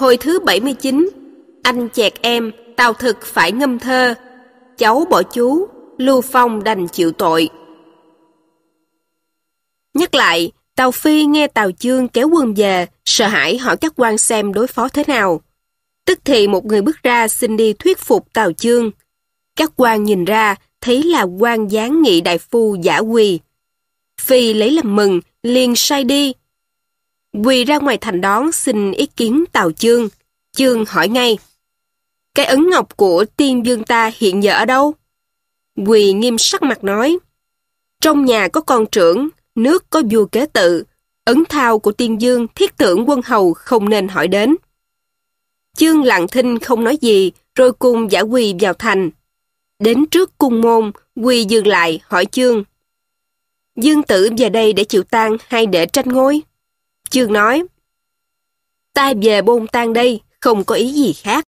Hồi thứ 79, anh chẹt em, tào thực phải ngâm thơ. Cháu bỏ chú, Lưu Phong đành chịu tội. Nhắc lại, Tàu Phi nghe Tàu Chương kéo quân về, sợ hãi hỏi các quan xem đối phó thế nào. Tức thì một người bước ra xin đi thuyết phục Tàu Chương. Các quan nhìn ra, thấy là quan gián nghị đại phu giả quỳ. Phi lấy làm mừng, liền sai đi, quỳ ra ngoài thành đón xin ý kiến Tào Chương. Chương hỏi ngay, cái ấn ngọc của tiên dương ta hiện giờ ở đâu? Quỳ nghiêm sắc mặt nói, trong nhà có con trưởng, nước có vua kế tự, ấn thao của tiên dương thiết tưởng quân hầu không nên hỏi đến. Chương lặng thinh không nói gì, rồi cùng giả quỳ vào thành. Đến trước cung môn, quỳ dừng lại hỏi chương. Dương tử về đây để chịu tang hay để tranh ngôi? Chương nói, ta về bôn tan đây, không có ý gì khác.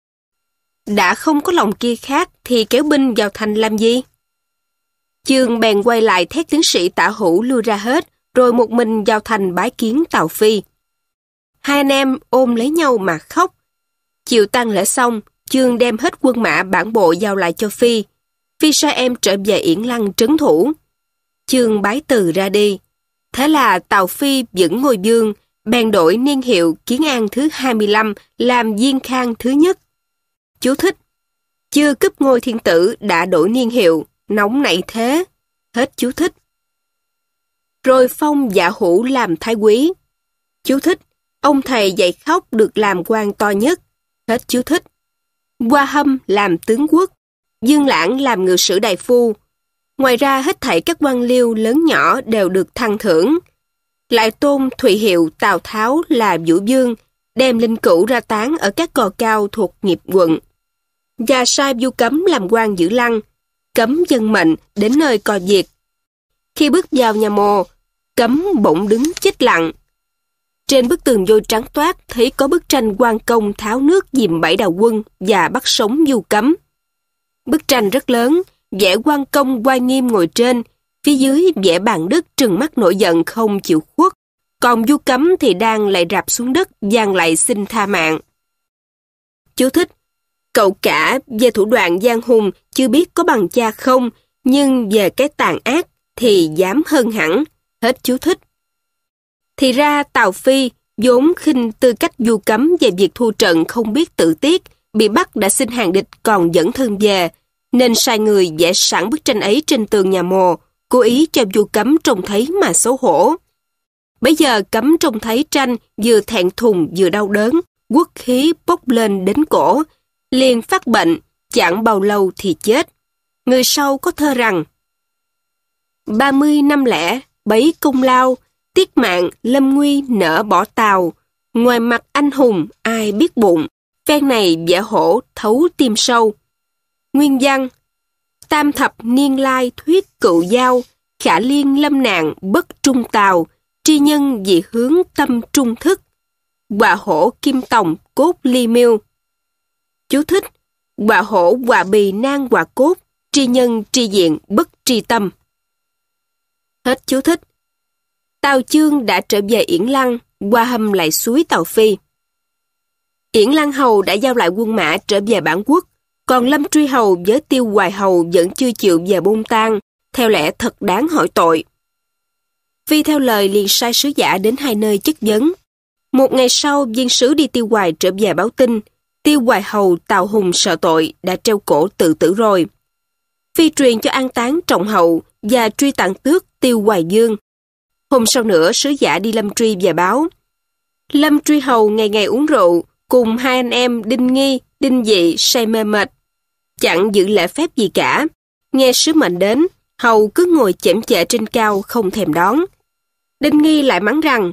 Đã không có lòng kia khác thì kéo binh vào thành làm gì? Chương bèn quay lại thét tướng sĩ tả hữu lui ra hết, rồi một mình vào thành bái kiến Tào Phi. Hai anh em ôm lấy nhau mà khóc. Chiều tăng lễ xong, Chương đem hết quân mã bản bộ giao lại cho Phi. Phi sai em trở về Yển Lăng trấn thủ. Chương bái từ ra đi. Thế là Tào Phi vẫn ngồi dương, bèn đổi niên hiệu Kiến An thứ 25 làm Diên Khang thứ nhất. Chú thích, chưa cướp ngôi thiên tử đã đổi niên hiệu, nóng nảy thế. Hết chú thích. Rồi phong giả dạ hữu làm thái quý. Chú thích, ông thầy dạy khóc được làm quan to nhất. Hết chú thích. Qua hâm làm tướng quốc, Dương Lãng làm ngự sử đại phu. Ngoài ra hết thảy các quan liêu lớn nhỏ đều được thăng thưởng lại tôn Thụy Hiệu Tào Tháo là Vũ Dương, đem linh cữu ra tán ở các cò cao thuộc nghiệp quận. Và sai du cấm làm quan giữ lăng, cấm dân mệnh đến nơi cò diệt. Khi bước vào nhà mồ, cấm bỗng đứng chết lặng. Trên bức tường vôi trắng toát thấy có bức tranh quan công tháo nước dìm bảy đào quân và bắt sống du cấm. Bức tranh rất lớn, vẽ quan công quay nghiêm ngồi trên, Phía dưới vẽ bàn đất trừng mắt nổi giận không chịu khuất. Còn du cấm thì đang lại rạp xuống đất, giang lại xin tha mạng. Chú thích, cậu cả về thủ đoạn giang hùng chưa biết có bằng cha không, nhưng về cái tàn ác thì dám hơn hẳn. Hết chú thích. Thì ra Tào Phi vốn khinh tư cách du cấm về việc thu trận không biết tự tiết, bị bắt đã xin hàng địch còn dẫn thân về, nên sai người vẽ sẵn bức tranh ấy trên tường nhà mồ, cố ý cho vua cấm trông thấy mà xấu hổ. Bây giờ cấm trông thấy tranh vừa thẹn thùng vừa đau đớn, quốc khí bốc lên đến cổ, liền phát bệnh, chẳng bao lâu thì chết. Người sau có thơ rằng 30 năm lẻ, bấy công lao, tiết mạng lâm nguy nở bỏ tàu, ngoài mặt anh hùng ai biết bụng, phen này giả hổ thấu tim sâu. Nguyên văn tam thập niên lai thuyết cựu giao, khả liên lâm nạn bất trung tào, tri nhân dị hướng tâm trung thức, quả hổ kim tòng cốt ly miêu. Chú thích, quả hổ quả bì nan quả cốt, tri nhân tri diện bất tri tâm. Hết chú thích. Tào Chương đã trở về Yển Lăng, qua hầm lại suối Tàu Phi. Yển Lăng Hầu đã giao lại quân mã trở về bản quốc, còn Lâm Truy Hầu với Tiêu Hoài Hầu vẫn chưa chịu về buôn tan theo lẽ thật đáng hỏi tội. phi theo lời liền sai sứ giả đến hai nơi chất vấn. Một ngày sau, viên sứ đi Tiêu Hoài trở về báo tin, Tiêu Hoài Hầu Tào Hùng sợ tội đã treo cổ tự tử rồi. Phi truyền cho an táng trọng hậu và truy tặng tước Tiêu Hoài Dương. Hôm sau nữa, sứ giả đi Lâm Truy về báo. Lâm Truy Hầu ngày ngày uống rượu, cùng hai anh em Đinh Nghi, Đinh Dị say mê mệt, chẳng giữ lễ phép gì cả. Nghe sứ mệnh đến, Hầu cứ ngồi chễm chệ trên cao không thèm đón. Đinh Nghi lại mắng rằng,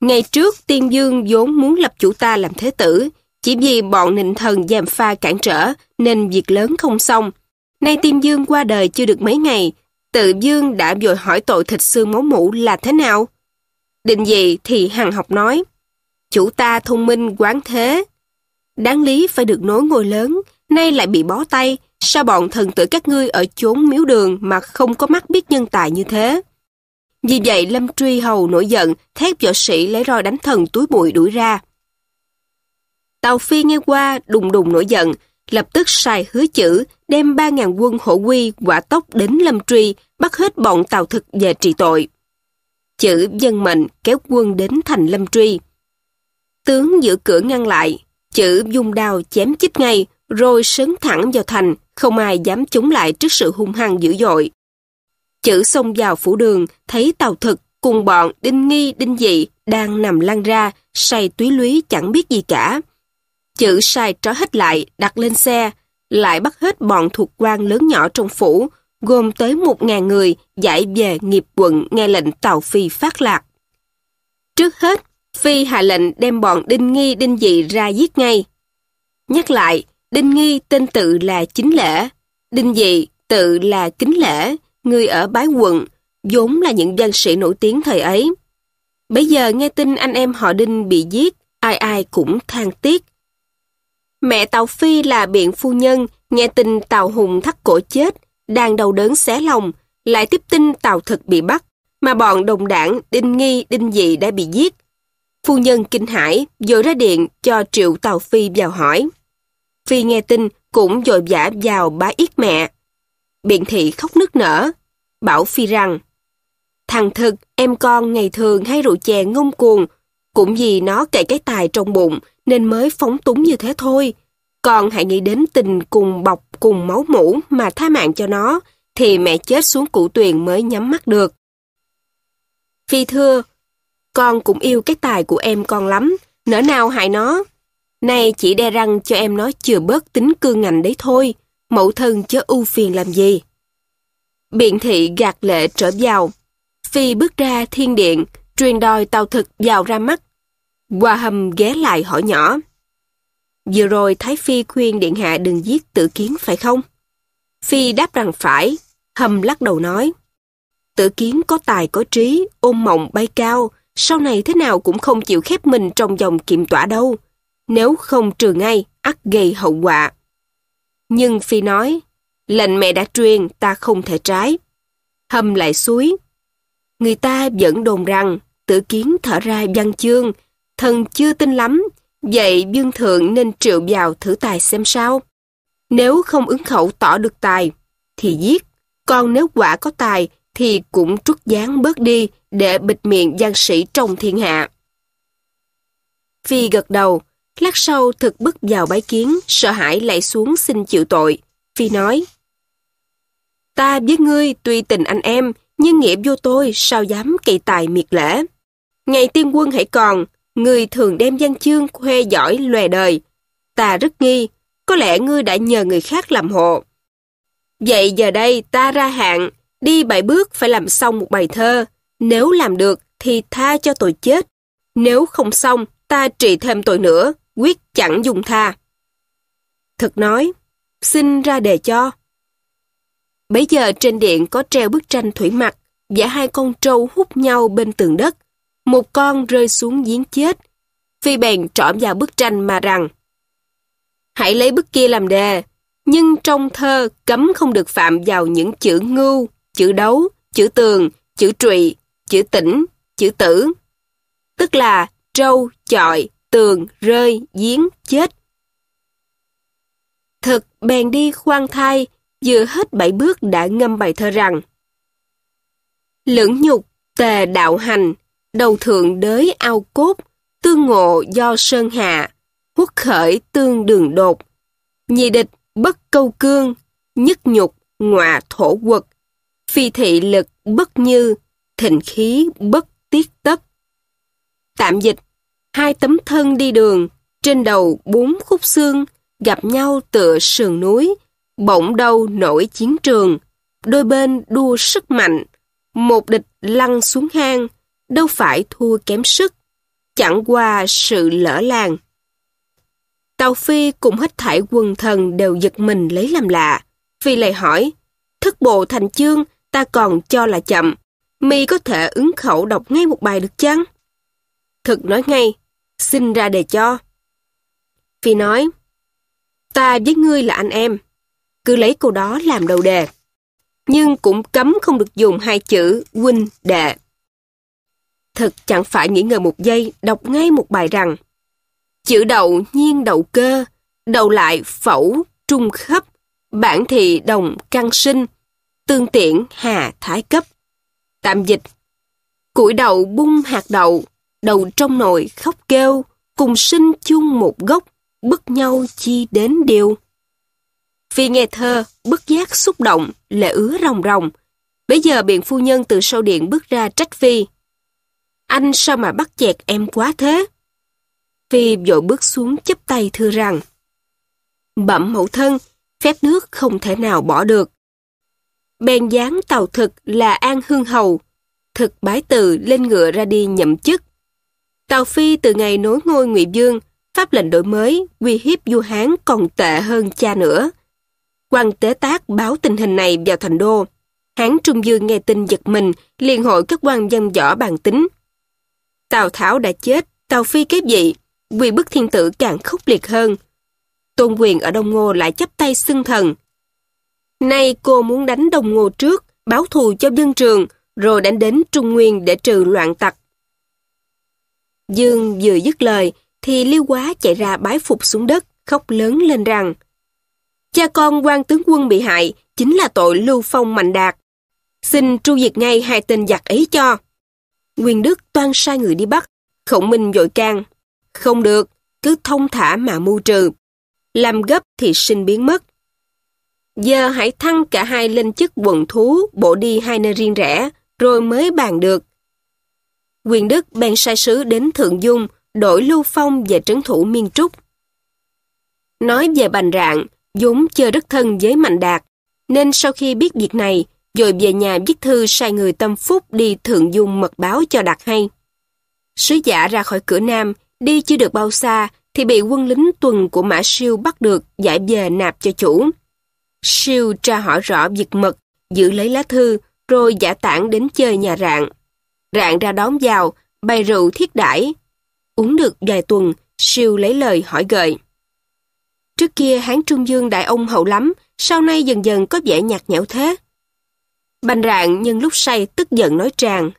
ngày trước Tiên Dương vốn muốn lập chủ ta làm thế tử, chỉ vì bọn nịnh thần giàm pha cản trở nên việc lớn không xong. Nay Tiên Dương qua đời chưa được mấy ngày, tự Dương đã vội hỏi tội thịt xương máu mũ là thế nào. Định gì thì Hằng học nói, chủ ta thông minh quán thế. Đáng lý phải được nối ngôi lớn, nay lại bị bó tay, sao bọn thần tử các ngươi ở chốn miếu đường mà không có mắt biết nhân tài như thế? Vì vậy Lâm Truy Hầu nổi giận, thét võ sĩ lấy roi đánh thần túi bụi đuổi ra. Tàu Phi nghe qua đùng đùng nổi giận, lập tức sai hứa chữ, đem 3.000 quân hổ quy quả tốc đến Lâm Truy, bắt hết bọn tàu thực về trị tội. Chữ dân mệnh kéo quân đến thành Lâm Truy. Tướng giữ cửa ngăn lại, chữ dung đao chém chích ngay, rồi sấn thẳng vào thành, không ai dám chống lại trước sự hung hăng dữ dội. Chữ xông vào phủ đường, thấy tàu thực cùng bọn đinh nghi đinh dị đang nằm lăn ra, say túy lúy chẳng biết gì cả. Chữ sai trói hết lại, đặt lên xe, lại bắt hết bọn thuộc quan lớn nhỏ trong phủ, gồm tới một ngàn người giải về nghiệp quận nghe lệnh Tàu Phi phát lạc. Trước hết, Phi hạ lệnh đem bọn đinh nghi đinh dị ra giết ngay. Nhắc lại, Đinh Nghi tên tự là Chính Lễ, Đinh Dị tự là Kính Lễ, người ở Bái Quận, vốn là những danh sĩ nổi tiếng thời ấy. Bây giờ nghe tin anh em họ Đinh bị giết, ai ai cũng than tiếc. Mẹ Tàu Phi là biện phu nhân, nghe tin Tàu Hùng thắt cổ chết, đang đau đớn xé lòng, lại tiếp tin Tàu Thực bị bắt, mà bọn đồng đảng Đinh Nghi, Đinh Dị đã bị giết. Phu nhân kinh hãi, dội ra điện cho triệu Tàu Phi vào hỏi. Phi nghe tin cũng dội giả vào bá yết mẹ. Biện thị khóc nức nở, bảo Phi rằng Thằng thực, em con ngày thường hay rượu chè ngông cuồng, cũng vì nó kệ cái tài trong bụng nên mới phóng túng như thế thôi. Còn hãy nghĩ đến tình cùng bọc cùng máu mũ mà tha mạng cho nó, thì mẹ chết xuống cụ tuyền mới nhắm mắt được. Phi thưa, con cũng yêu cái tài của em con lắm, nỡ nào hại nó. Nay chỉ đe răng cho em nó chừa bớt tính cương ngạnh đấy thôi, mẫu thân chớ ưu phiền làm gì. Biện thị gạt lệ trở vào. Phi bước ra thiên điện, truyền đòi tàu thực vào ra mắt. Qua hầm ghé lại hỏi nhỏ. Vừa rồi Thái Phi khuyên Điện Hạ đừng giết tự kiến phải không? Phi đáp rằng phải, hầm lắc đầu nói. tự kiến có tài có trí, ôm mộng bay cao, sau này thế nào cũng không chịu khép mình trong dòng kiềm tỏa đâu nếu không trừ ngay, ắt gây hậu quả. Nhưng Phi nói, lệnh mẹ đã truyền ta không thể trái. Hâm lại suối. Người ta vẫn đồn rằng tử kiến thở ra văn chương, thần chưa tin lắm, vậy dương thượng nên triệu vào thử tài xem sao. Nếu không ứng khẩu tỏ được tài, thì giết. Còn nếu quả có tài, thì cũng trút dáng bớt đi để bịt miệng gian sĩ trong thiên hạ. Phi gật đầu, Lát sau thực bức vào bái kiến, sợ hãi lại xuống xin chịu tội. Phi nói, Ta với ngươi tuy tình anh em, nhưng nghĩa vô tôi sao dám kỳ tài miệt lễ. Ngày tiên quân hãy còn, ngươi thường đem văn chương khoe giỏi lòe đời. Ta rất nghi, có lẽ ngươi đã nhờ người khác làm hộ. Vậy giờ đây ta ra hạn, đi bảy bước phải làm xong một bài thơ. Nếu làm được thì tha cho tội chết. Nếu không xong, ta trị thêm tội nữa, quyết chẳng dùng tha. Thực nói, xin ra đề cho. bây giờ trên điện có treo bức tranh thủy mặc, và hai con trâu hút nhau bên tường đất. Một con rơi xuống giếng chết. Phi bèn trõm vào bức tranh mà rằng, Hãy lấy bức kia làm đề, nhưng trong thơ cấm không được phạm vào những chữ ngưu, chữ đấu, chữ tường, chữ trụy, chữ tỉnh, chữ tử. Tức là trâu, chọi, tường, rơi, giếng, chết. Thực bèn đi khoan thai, vừa hết bảy bước đã ngâm bài thơ rằng Lưỡng nhục, tề đạo hành, đầu thượng đới ao cốt, tương ngộ do sơn hạ, huất khởi tương đường đột. Nhị địch bất câu cương, nhất nhục ngọa thổ quật, phi thị lực bất như, thịnh khí bất tiết tất. Tạm dịch Hai tấm thân đi đường, trên đầu bốn khúc xương, gặp nhau tựa sườn núi, bỗng đâu nổi chiến trường, đôi bên đua sức mạnh, một địch lăn xuống hang, đâu phải thua kém sức, chẳng qua sự lỡ làng. Tàu Phi cùng hết thảy quần thần đều giật mình lấy làm lạ, Phi lại hỏi, thức bộ thành chương ta còn cho là chậm, mi có thể ứng khẩu đọc ngay một bài được chăng? Thực nói ngay, xin ra để cho. Phi nói, ta với ngươi là anh em, cứ lấy câu đó làm đầu đề. Nhưng cũng cấm không được dùng hai chữ huynh đệ. Thật chẳng phải nghĩ ngờ một giây, đọc ngay một bài rằng Chữ đầu nhiên đầu cơ, đầu lại phẫu trung khấp, bản thị đồng căn sinh, tương tiện hà thái cấp. Tạm dịch, củi đầu bung hạt đậu, đầu trong nồi khóc kêu, cùng sinh chung một gốc, bất nhau chi đến điều. phi nghe thơ, bất giác xúc động, lệ ứa ròng ròng. Bây giờ biện phu nhân từ sau điện bước ra trách Phi. Anh sao mà bắt chẹt em quá thế? Phi vội bước xuống chấp tay thưa rằng. Bẩm mẫu thân, phép nước không thể nào bỏ được. Bèn dáng tàu thực là An Hương Hầu. Thực bái từ lên ngựa ra đi nhậm chức. Tào Phi từ ngày nối ngôi Ngụy Dương, pháp lệnh đổi mới, uy hiếp du Hán còn tệ hơn cha nữa. quan tế tác báo tình hình này vào thành đô. Hán Trung Dương nghe tin giật mình, liên hội các quan dân võ bàn tính. Tào Tháo đã chết, Tào Phi kế dị quy bức thiên tử càng khốc liệt hơn. Tôn quyền ở Đông Ngô lại chấp tay xưng thần. Nay cô muốn đánh Đông Ngô trước, báo thù cho dân trường, rồi đánh đến Trung Nguyên để trừ loạn tặc. Dương vừa dứt lời thì Liêu Quá chạy ra bái phục xuống đất, khóc lớn lên rằng Cha con quan tướng quân bị hại chính là tội lưu phong mạnh đạt. Xin tru diệt ngay hai tên giặc ấy cho. Nguyên Đức toan sai người đi bắt, khổng minh dội can. Không được, cứ thông thả mà mưu trừ. Làm gấp thì sinh biến mất. Giờ hãy thăng cả hai lên chức quận thú, bộ đi hai nơi riêng rẽ, rồi mới bàn được. Quyền Đức bèn sai sứ đến Thượng Dung, đổi Lưu Phong về trấn thủ Miên Trúc. Nói về bành rạng, Dũng chưa rất thân với Mạnh Đạt, nên sau khi biết việc này, rồi về nhà viết thư sai người tâm phúc đi Thượng Dung mật báo cho Đạt hay. Sứ giả ra khỏi cửa Nam, đi chưa được bao xa, thì bị quân lính tuần của Mã Siêu bắt được giải về nạp cho chủ. Siêu tra hỏi rõ việc mật, giữ lấy lá thư, rồi giả tản đến chơi nhà rạng rạng ra đón vào, bày rượu thiết đãi Uống được vài tuần, siêu lấy lời hỏi gợi. Trước kia hán Trung Dương đại ông hậu lắm, sau nay dần dần có vẻ nhạt nhẽo thế. Bành rạng nhân lúc say tức giận nói tràn.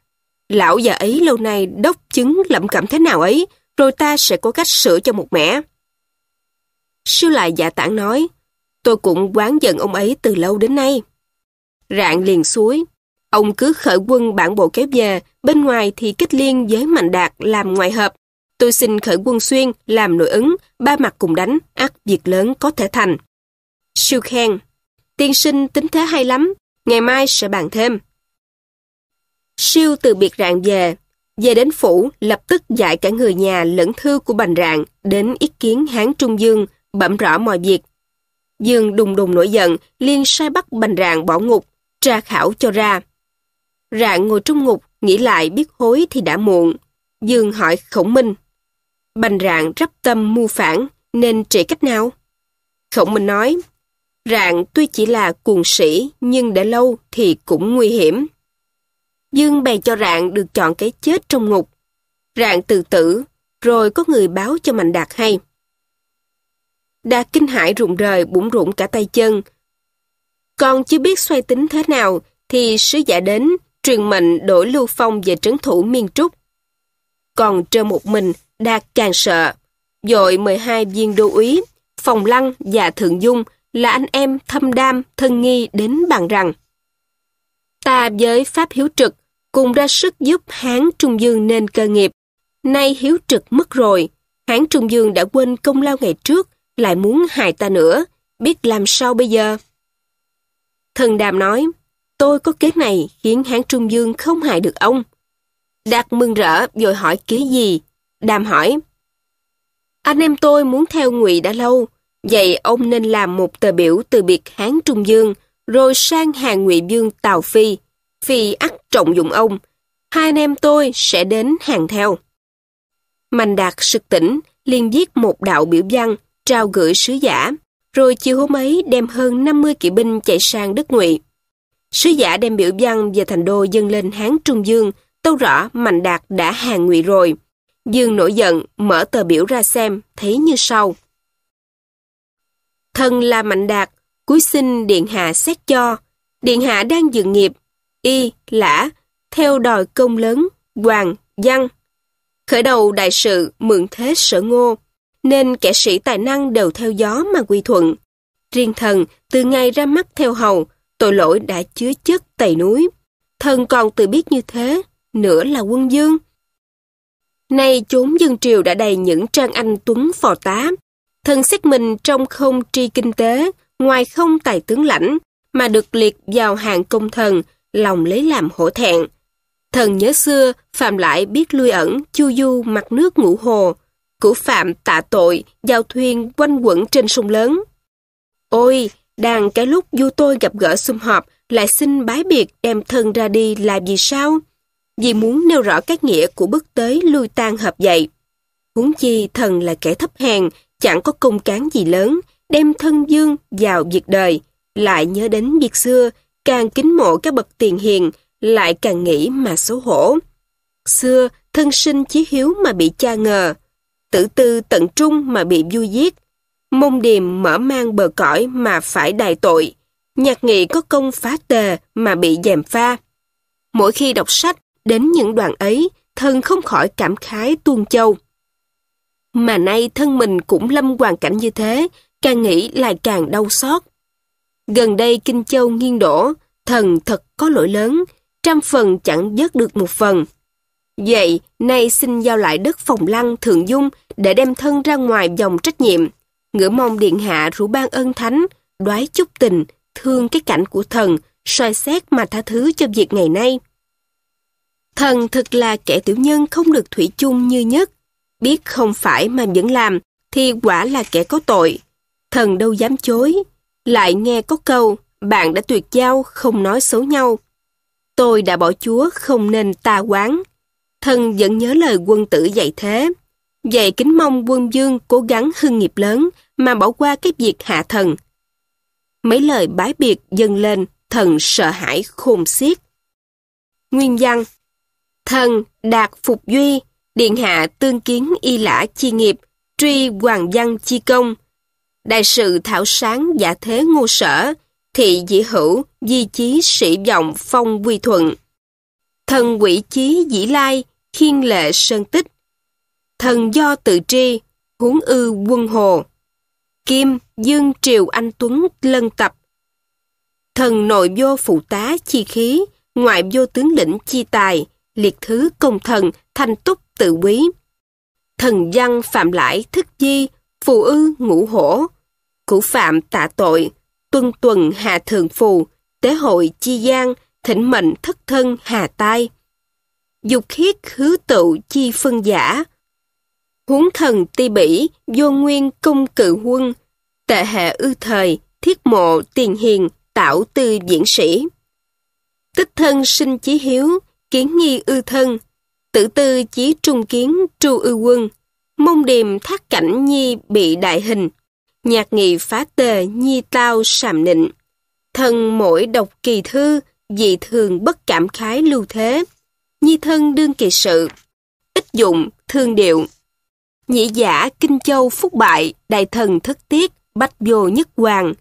Lão già ấy lâu nay đốc chứng lẩm cẩm thế nào ấy, rồi ta sẽ có cách sửa cho một mẻ. Siêu lại giả tảng nói, tôi cũng quán giận ông ấy từ lâu đến nay. Rạng liền suối, Ông cứ khởi quân bản bộ kéo về, bên ngoài thì kích liên với Mạnh Đạt làm ngoại hợp. Tôi xin khởi quân xuyên làm nội ứng, ba mặt cùng đánh, ắt việc lớn có thể thành. Siêu khen, tiên sinh tính thế hay lắm, ngày mai sẽ bàn thêm. Siêu từ biệt rạng về, về đến phủ lập tức dạy cả người nhà lẫn thư của bành rạng đến ý kiến Hán Trung Dương, bẩm rõ mọi việc. Dương đùng đùng nổi giận, liên sai bắt bành rạng bỏ ngục, tra khảo cho ra. Rạng ngồi trong ngục, nghĩ lại biết hối thì đã muộn. Dương hỏi Khổng Minh. Bành rạng rắp tâm mưu phản, nên trị cách nào? Khổng Minh nói, rạng tuy chỉ là cuồng sĩ, nhưng đã lâu thì cũng nguy hiểm. Dương bèn cho rạng được chọn cái chết trong ngục. Rạng tự tử, rồi có người báo cho Mạnh Đạt hay. Đạt kinh hãi rụng rời, bụng rụng cả tay chân. Con chưa biết xoay tính thế nào, thì sứ giả đến truyền mệnh đổi Lưu Phong về trấn thủ Miên Trúc. Còn trơ một mình, Đạt càng sợ, dội 12 viên đô úy, Phòng Lăng và Thượng Dung là anh em thâm đam, thân nghi đến bàn rằng ta với Pháp Hiếu Trực cùng ra sức giúp Hán Trung Dương nên cơ nghiệp. Nay Hiếu Trực mất rồi, Hán Trung Dương đã quên công lao ngày trước, lại muốn hại ta nữa, biết làm sao bây giờ. Thần Đàm nói, Tôi có kế này khiến hán Trung Dương không hại được ông. Đạt mừng rỡ rồi hỏi kế gì? Đàm hỏi. Anh em tôi muốn theo ngụy đã lâu, vậy ông nên làm một tờ biểu từ biệt hán Trung Dương rồi sang hàng ngụy Dương Tào Phi. Phi ắt trọng dụng ông, hai anh em tôi sẽ đến hàng theo. Mạnh Đạt sực tỉnh, liền viết một đạo biểu văn trao gửi sứ giả, rồi chiều hôm ấy đem hơn 50 kỵ binh chạy sang đất Ngụy. Sứ giả đem biểu văn về thành đô dâng lên Hán Trung Dương, tâu rõ Mạnh Đạt đã hàng ngụy rồi. Dương nổi giận, mở tờ biểu ra xem, thấy như sau. Thân là Mạnh Đạt, cuối sinh Điện Hạ xét cho. Điện Hạ đang dựng nghiệp, y, lã, theo đòi công lớn, hoàng, văn. Khởi đầu đại sự mượn thế sở ngô, nên kẻ sĩ tài năng đều theo gió mà quy thuận. Riêng thần, từ ngày ra mắt theo hầu, tội lỗi đã chứa chất tày núi. Thần còn tự biết như thế, nữa là quân dương. Nay chốn dân triều đã đầy những trang anh tuấn phò tá. Thần xét mình trong không tri kinh tế, ngoài không tài tướng lãnh, mà được liệt vào hàng công thần, lòng lấy làm hổ thẹn. Thần nhớ xưa, Phạm lại biết lui ẩn, chu du mặt nước ngũ hồ. Cửu Phạm tạ tội, giao thuyền quanh quẩn trên sông lớn. Ôi, đang cái lúc du tôi gặp gỡ sum họp, lại xin bái biệt đem thân ra đi là vì sao? Vì muốn nêu rõ cái nghĩa của bước tới lui tan hợp dậy. Huống chi thần là kẻ thấp hèn, chẳng có công cán gì lớn, đem thân dương vào việc đời. Lại nhớ đến việc xưa, càng kính mộ các bậc tiền hiền, lại càng nghĩ mà xấu hổ. Xưa, thân sinh chí hiếu mà bị cha ngờ, tử tư tận trung mà bị vui giết, mông điềm mở mang bờ cõi mà phải đài tội, nhạc nghị có công phá tề mà bị dèm pha. Mỗi khi đọc sách, đến những đoạn ấy, thân không khỏi cảm khái tuôn châu. Mà nay thân mình cũng lâm hoàn cảnh như thế, càng nghĩ lại càng đau xót. Gần đây Kinh Châu nghiêng đổ, thần thật có lỗi lớn, trăm phần chẳng dớt được một phần. Vậy, nay xin giao lại đất phòng lăng Thượng Dung để đem thân ra ngoài dòng trách nhiệm ngửa mong điện hạ rủ ban ân thánh, đoái chút tình, thương cái cảnh của thần, soi xét mà tha thứ cho việc ngày nay. Thần thật là kẻ tiểu nhân không được thủy chung như nhất, biết không phải mà vẫn làm thì quả là kẻ có tội. Thần đâu dám chối, lại nghe có câu bạn đã tuyệt giao không nói xấu nhau. Tôi đã bỏ chúa không nên ta quán. Thần vẫn nhớ lời quân tử dạy thế. Vậy kính mong quân dương cố gắng hưng nghiệp lớn mà bỏ qua cái việc hạ thần. Mấy lời bái biệt dâng lên, thần sợ hãi khôn xiết. Nguyên văn Thần đạt phục duy, điện hạ tương kiến y lã chi nghiệp, truy hoàng văn chi công. Đại sự thảo sáng giả thế ngô sở, thị dĩ hữu, di chí sĩ vọng phong quy thuận. Thần quỷ chí dĩ lai, khiên lệ sơn tích, thần do tự tri, huống ư quân hồ. Kim, Dương Triều Anh Tuấn lân tập. Thần nội vô phụ tá chi khí, ngoại vô tướng lĩnh chi tài, liệt thứ công thần, thanh túc tự quý. Thần văn phạm lãi thức di, phù ư ngũ hổ. Cũ phạm tạ tội, tuân tuần hà thường phù, tế hội chi giang, thỉnh mệnh thất thân hà tai. Dục khiết hứa tựu chi phân giả, huống thần ti bỉ, vô nguyên cung cự quân, tệ hệ ư thời, thiết mộ tiền hiền, tạo tư diễn sĩ. Tích thân sinh chí hiếu, kiến nghi ư thân, tử tư chí trung kiến tru ư quân, mông điềm thác cảnh nhi bị đại hình, nhạc nghị phá tề nhi tao sàm nịnh. Thân mỗi độc kỳ thư, dị thường bất cảm khái lưu thế, nhi thân đương kỳ sự, ích dụng, thương điệu nhị giả kinh châu phúc bại, đại thần thất tiết, bách vô nhất hoàng.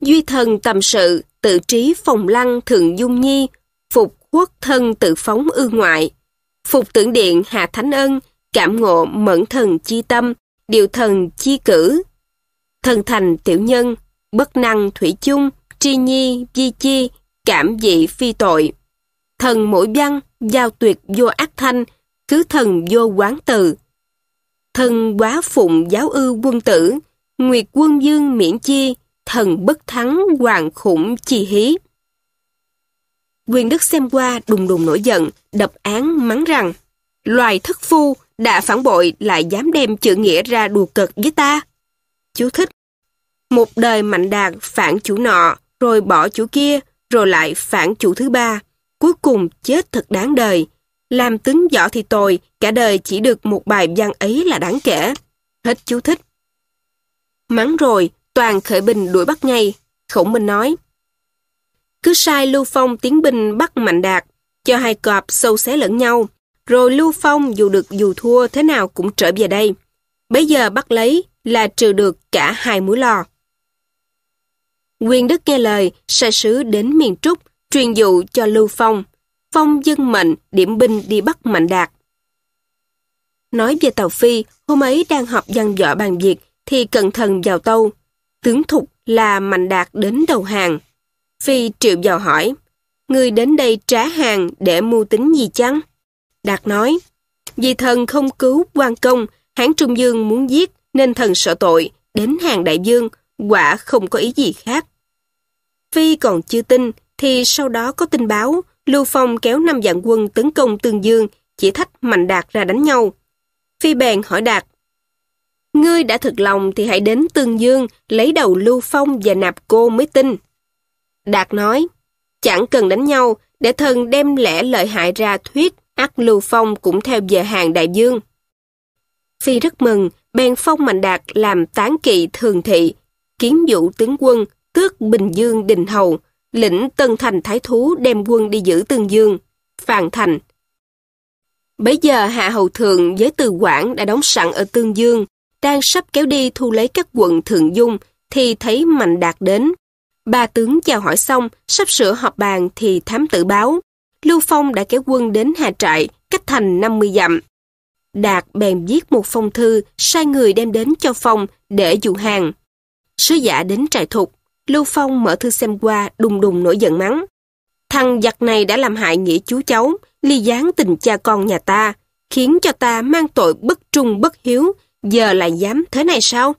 Duy thần tầm sự, tự trí phòng lăng thượng dung nhi, phục quốc thân tự phóng ư ngoại. Phục tưởng điện hạ thánh ân, cảm ngộ mẫn thần chi tâm, điều thần chi cử. Thần thành tiểu nhân, bất năng thủy chung, tri nhi, di chi, cảm dị phi tội. Thần mỗi văn, giao tuyệt vô ác thanh, cứ thần vô quán từ, Thần quá phụng giáo ư quân tử, nguyệt quân dương miễn chi, thần bất thắng hoàng khủng chi hí. Quyền Đức xem qua đùng đùng nổi giận, đập án mắng rằng loài thất phu đã phản bội lại dám đem chữ nghĩa ra đùa cực với ta. Chú thích Một đời mạnh đạt phản chủ nọ, rồi bỏ chủ kia, rồi lại phản chủ thứ ba. Cuối cùng chết thật đáng đời, làm tướng võ thì tồi, cả đời chỉ được một bài văn ấy là đáng kể. Hết chú thích. Mắng rồi, toàn khởi binh đuổi bắt ngay. Khổng Minh nói. Cứ sai Lưu Phong tiến binh bắt Mạnh Đạt, cho hai cọp sâu xé lẫn nhau. Rồi Lưu Phong dù được dù thua thế nào cũng trở về đây. Bây giờ bắt lấy là trừ được cả hai mũi lò. Nguyên Đức nghe lời, sai sứ đến miền Trúc, truyền dụ cho Lưu Phong phong dân mệnh điểm binh đi bắt Mạnh Đạt. Nói về Tàu Phi, hôm ấy đang họp văn võ bàn việc thì cẩn thần vào tâu. Tướng Thục là Mạnh Đạt đến đầu hàng. Phi triệu vào hỏi, người đến đây trá hàng để mưu tính gì chăng? Đạt nói, vì thần không cứu quan công, hán Trung Dương muốn giết nên thần sợ tội, đến hàng đại dương, quả không có ý gì khác. Phi còn chưa tin thì sau đó có tin báo Lưu Phong kéo năm vạn quân tấn công Tương Dương, chỉ thách Mạnh Đạt ra đánh nhau. Phi bèn hỏi Đạt, Ngươi đã thật lòng thì hãy đến Tương Dương lấy đầu Lưu Phong và nạp cô mới tin. Đạt nói, chẳng cần đánh nhau, để thần đem lẽ lợi hại ra thuyết, ác Lưu Phong cũng theo về hàng đại dương. Phi rất mừng, bèn phong Mạnh Đạt làm tán kỵ thường thị, kiến vũ tướng quân, tước Bình Dương Đình Hầu, lĩnh Tân Thành Thái Thú đem quân đi giữ Tương Dương, Phàn Thành. Bấy giờ Hạ Hầu Thượng với Từ Quảng đã đóng sẵn ở Tương Dương, đang sắp kéo đi thu lấy các quận Thượng Dung thì thấy Mạnh Đạt đến. Ba tướng chào hỏi xong, sắp sửa họp bàn thì thám tử báo. Lưu Phong đã kéo quân đến Hà Trại, cách thành 50 dặm. Đạt bèn viết một phong thư, sai người đem đến cho Phong để dụ hàng. Sứ giả đến trại thục, Lưu Phong mở thư xem qua, đùng đùng nổi giận mắng. Thằng giặc này đã làm hại nghĩa chú cháu, ly gián tình cha con nhà ta, khiến cho ta mang tội bất trung bất hiếu, giờ lại dám thế này sao?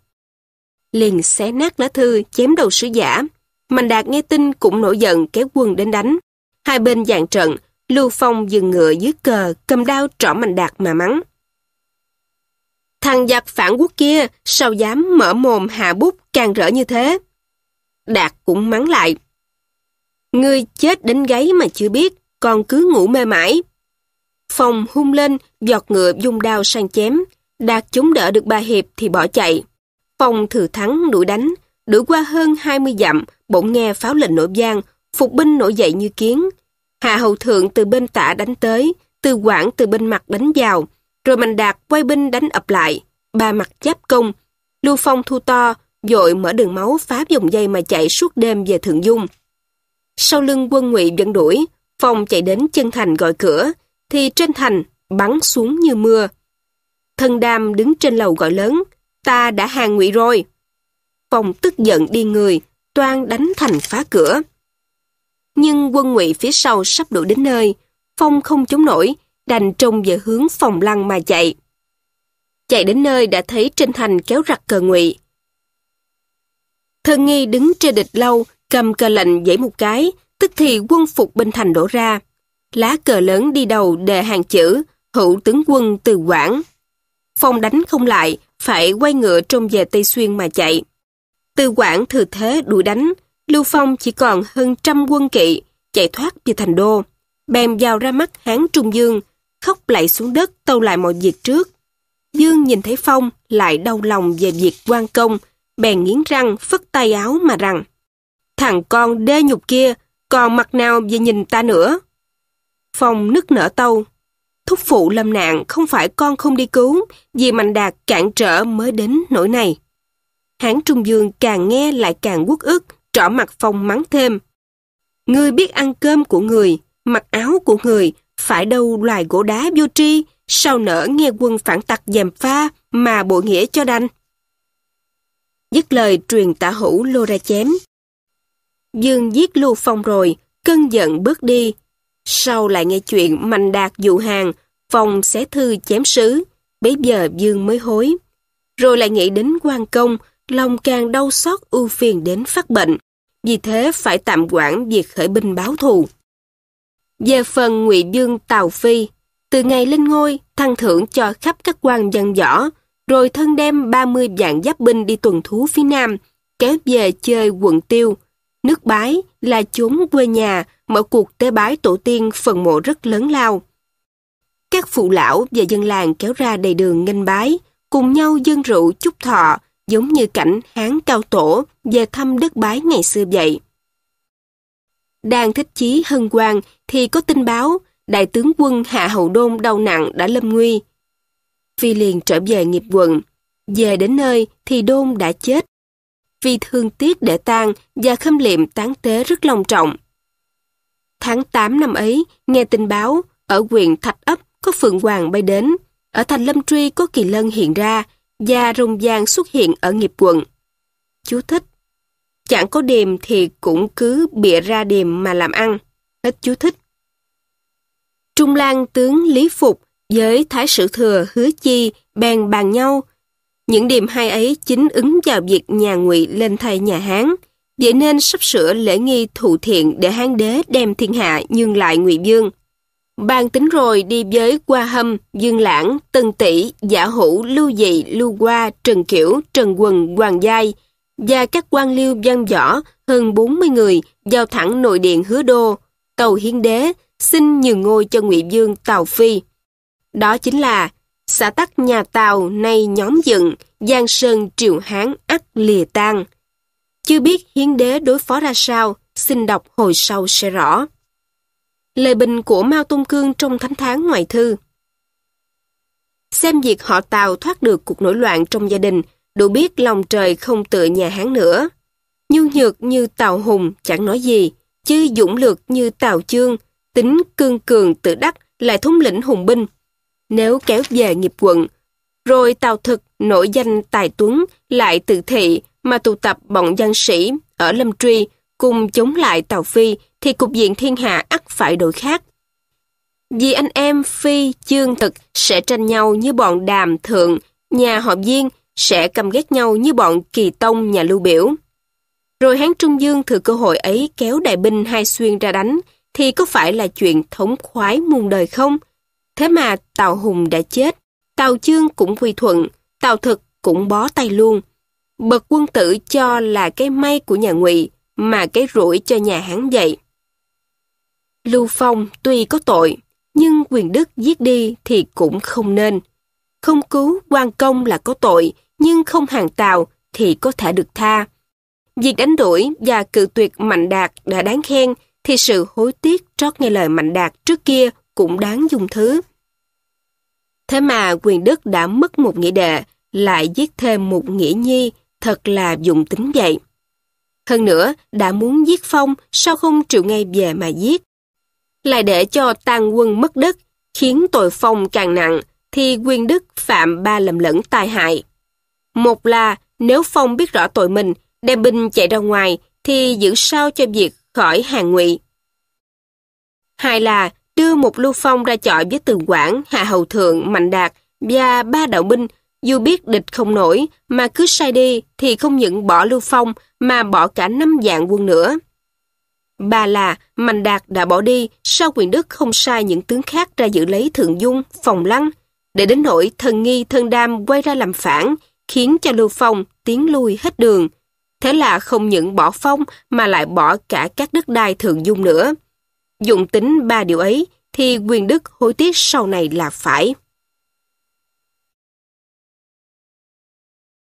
Liền xé nát lá thư, chém đầu sứ giả. Mạnh Đạt nghe tin cũng nổi giận kéo quân đến đánh. Hai bên dàn trận, Lưu Phong dừng ngựa dưới cờ, cầm đao trỏ Mạnh Đạt mà mắng. Thằng giặc phản quốc kia, sao dám mở mồm hạ bút càng rỡ như thế? Đạt cũng mắng lại. Ngươi chết đến gáy mà chưa biết, còn cứ ngủ mê mãi. phong hung lên, giọt ngựa dung đao sang chém. Đạt chống đỡ được ba hiệp thì bỏ chạy. Phong thừa thắng đuổi đánh, đuổi qua hơn 20 dặm, bỗng nghe pháo lệnh nổi vang, phục binh nổi dậy như kiến. Hạ hầu thượng từ bên tả đánh tới, từ quảng từ bên mặt đánh vào, rồi mạnh đạt quay binh đánh ập lại, ba mặt giáp công. Lưu Phong thu to, dội mở đường máu phá dùng dây mà chạy suốt đêm về Thượng Dung. Sau lưng quân ngụy vẫn đuổi, Phong chạy đến chân thành gọi cửa, thì trên thành bắn xuống như mưa. Thân đam đứng trên lầu gọi lớn, ta đã hàng ngụy rồi. Phong tức giận đi người, toan đánh thành phá cửa. Nhưng quân ngụy phía sau sắp đuổi đến nơi, Phong không chống nổi, đành trông về hướng phòng lăng mà chạy. Chạy đến nơi đã thấy trên thành kéo rặt cờ ngụy, Thần nghi đứng trên địch lâu, cầm cờ lệnh dãy một cái, tức thì quân phục bên thành đổ ra. Lá cờ lớn đi đầu đề hàng chữ, hữu tướng quân từ Quảng. Phong đánh không lại, phải quay ngựa trông về Tây Xuyên mà chạy. Từ Quảng thừa thế đuổi đánh, Lưu Phong chỉ còn hơn trăm quân kỵ, chạy thoát về thành đô. bèm vào ra mắt Hán Trung Dương, khóc lại xuống đất tâu lại mọi việc trước. Dương nhìn thấy Phong lại đau lòng về việc quan công, bèn nghiến răng phất tay áo mà rằng thằng con đê nhục kia còn mặt nào về nhìn ta nữa phong nức nở tâu thúc phụ lâm nạn không phải con không đi cứu vì mạnh đạt cản trở mới đến nỗi này hán trung dương càng nghe lại càng uất ức trỏ mặt phong mắng thêm ngươi biết ăn cơm của người mặc áo của người phải đâu loài gỗ đá vô tri sao nỡ nghe quân phản tặc dèm pha mà bộ nghĩa cho đanh dứt lời truyền tả hữu lô ra chém. Dương giết Lưu Phong rồi, cơn giận bước đi. Sau lại nghe chuyện Mạnh Đạt dụ hàng, Phong xé thư chém sứ, bấy giờ Dương mới hối. Rồi lại nghĩ đến quan công, lòng càng đau xót ưu phiền đến phát bệnh, vì thế phải tạm quản việc khởi binh báo thù. Về phần Ngụy Dương Tào Phi, từ ngày lên ngôi, thăng thưởng cho khắp các quan dân võ, rồi thân đem 30 vạn giáp binh đi tuần thú phía Nam, kéo về chơi quận tiêu. Nước bái là chốn quê nhà, mở cuộc tế bái tổ tiên phần mộ rất lớn lao. Các phụ lão và dân làng kéo ra đầy đường nghênh bái, cùng nhau dân rượu chúc thọ, giống như cảnh Hán Cao Tổ về thăm đất bái ngày xưa vậy. Đang thích chí hân hoan thì có tin báo Đại tướng quân Hạ Hậu Đôn đau nặng đã lâm nguy. Phi liền trở về nghiệp quận. Về đến nơi thì Đôn đã chết. Phi thương tiếc để tang và khâm liệm tán tế rất long trọng. Tháng 8 năm ấy, nghe tin báo, ở huyện Thạch ấp có Phượng Hoàng bay đến, ở thành Lâm Truy có Kỳ Lân hiện ra, và rồng giang xuất hiện ở nghiệp quận. Chú thích. Chẳng có điềm thì cũng cứ bịa ra điềm mà làm ăn. Hết chú thích. Trung lan tướng Lý Phục với Thái Sử Thừa hứa chi bèn bàn nhau. Những điểm hay ấy chính ứng vào việc nhà ngụy lên thay nhà Hán. Vậy nên sắp sửa lễ nghi thụ thiện để Hán đế đem thiên hạ nhường lại ngụy Dương. Bàn tính rồi đi với Qua Hâm, Dương Lãng, Tân Tỷ, Giả Hữu, Lưu Dị, Lưu Qua, Trần Kiểu, Trần Quần, Hoàng Giai và các quan liêu văn võ hơn 40 người giao thẳng nội điện hứa đô, cầu hiến đế, xin nhường ngôi cho ngụy Dương Tào Phi. Đó chính là xã tắc nhà Tàu nay nhóm dựng, Giang Sơn Triệu Hán ắt lìa tan. Chưa biết hiến đế đối phó ra sao, xin đọc hồi sau sẽ rõ. Lời bình của Mao Tôn Cương trong thánh tháng ngoại thư Xem việc họ Tàu thoát được cuộc nổi loạn trong gia đình, đủ biết lòng trời không tựa nhà Hán nữa. Nhu nhược như Tàu Hùng chẳng nói gì, chứ dũng lược như Tàu Chương, tính cương cường tự đắc lại thống lĩnh hùng binh, nếu kéo về nghiệp quận. Rồi Tào Thực nổi danh tài tuấn lại tự thị mà tụ tập bọn văn sĩ ở Lâm Truy cùng chống lại Tào Phi thì cục diện thiên hạ ắt phải đổi khác. Vì anh em Phi, Chương Thực sẽ tranh nhau như bọn đàm thượng, nhà họ Viên sẽ căm ghét nhau như bọn kỳ tông nhà lưu biểu. Rồi Hán Trung Dương thừa cơ hội ấy kéo đại binh hai xuyên ra đánh thì có phải là chuyện thống khoái muôn đời không? Thế mà Tào Hùng đã chết, Tào Chương cũng quy thuận, Tào Thực cũng bó tay luôn. Bậc quân tử cho là cái may của nhà Ngụy, mà cái rủi cho nhà Hán vậy. Lưu Phong tuy có tội, nhưng quyền đức giết đi thì cũng không nên. Không cứu quan công là có tội, nhưng không hàng tàu thì có thể được tha. Việc đánh đuổi và cự tuyệt Mạnh Đạt đã đáng khen, thì sự hối tiếc trót nghe lời Mạnh Đạt trước kia cũng đáng dùng thứ. Thế mà quyền đức đã mất một nghĩa đệ, lại giết thêm một nghĩa nhi, thật là dụng tính vậy. Hơn nữa, đã muốn giết Phong, sao không triệu ngay về mà giết? Lại để cho tang quân mất đất, khiến tội Phong càng nặng, thì quyền đức phạm ba lầm lẫn tai hại. Một là, nếu Phong biết rõ tội mình, đem binh chạy ra ngoài, thì giữ sao cho việc khỏi hàng ngụy. Hai là, đưa một lưu phong ra chọi với từ quảng, Hà Hầu Thượng, Mạnh Đạt và ba đạo binh, dù biết địch không nổi mà cứ sai đi thì không những bỏ lưu phong mà bỏ cả năm dạng quân nữa. Bà là Mạnh Đạt đã bỏ đi sau quyền đức không sai những tướng khác ra giữ lấy Thượng Dung, Phòng Lăng, để đến nỗi thần nghi thân đam quay ra làm phản, khiến cho Lưu Phong tiến lui hết đường. Thế là không những bỏ Phong mà lại bỏ cả các đất đai Thượng Dung nữa. Dụng tính ba điều ấy thì quyền đức hối tiếc sau này là phải.